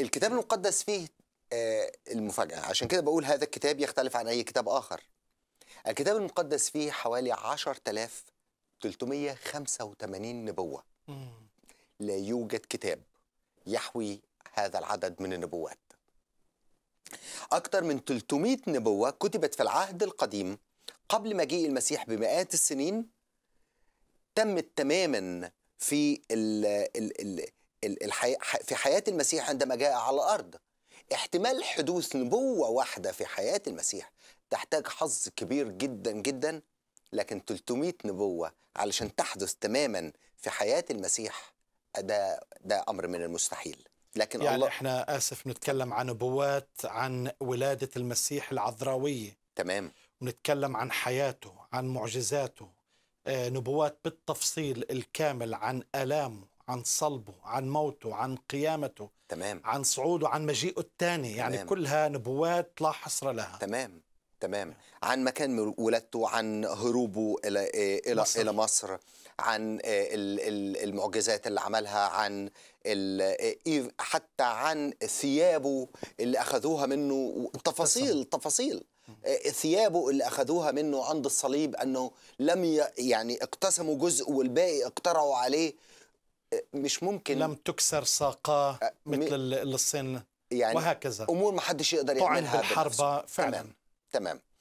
الكتاب المقدس فيه آه، المفاجأة عشان كده بقول هذا الكتاب يختلف عن أي كتاب آخر الكتاب المقدس فيه حوالي 10385 نبوة لا يوجد كتاب يحوي هذا العدد من النبوات أكثر من 300 نبوة كتبت في العهد القديم قبل مجيء المسيح بمئات السنين تمت تماما في الحي... في حياة المسيح عندما جاء على الأرض احتمال حدوث نبوة واحدة في حياة المسيح تحتاج حظ كبير جدا جدا لكن 300 نبوة علشان تحدث تماما في حياة المسيح ده ده أمر من المستحيل لكن يعني الله احنا اسف نتكلم عن نبوات عن ولاده المسيح العذراويه تمام ونتكلم عن حياته عن معجزاته آه، نبوات بالتفصيل الكامل عن الامه عن صلبه عن موته عن قيامته تمام عن صعوده عن مجيئه الثاني يعني تمام. كلها نبوات لا حصر لها تمام تمام عن مكان ولادته عن هروبه الى إيه، الى مصر. الى مصر عن إيه، المعجزات اللي عملها عن إيه، حتى عن ثيابه اللي اخذوها منه تفاصيل تفاصيل ثيابه اللي اخذوها منه عند الصليب انه لم يعني اقتسموا جزء والباقي اقترعوا عليه مش ممكن لم تكسر ساقاه مثل الصين يعني وهكذا امور ما حدش يقدر يعملها طعن بالحربه فعلا تمام, تمام.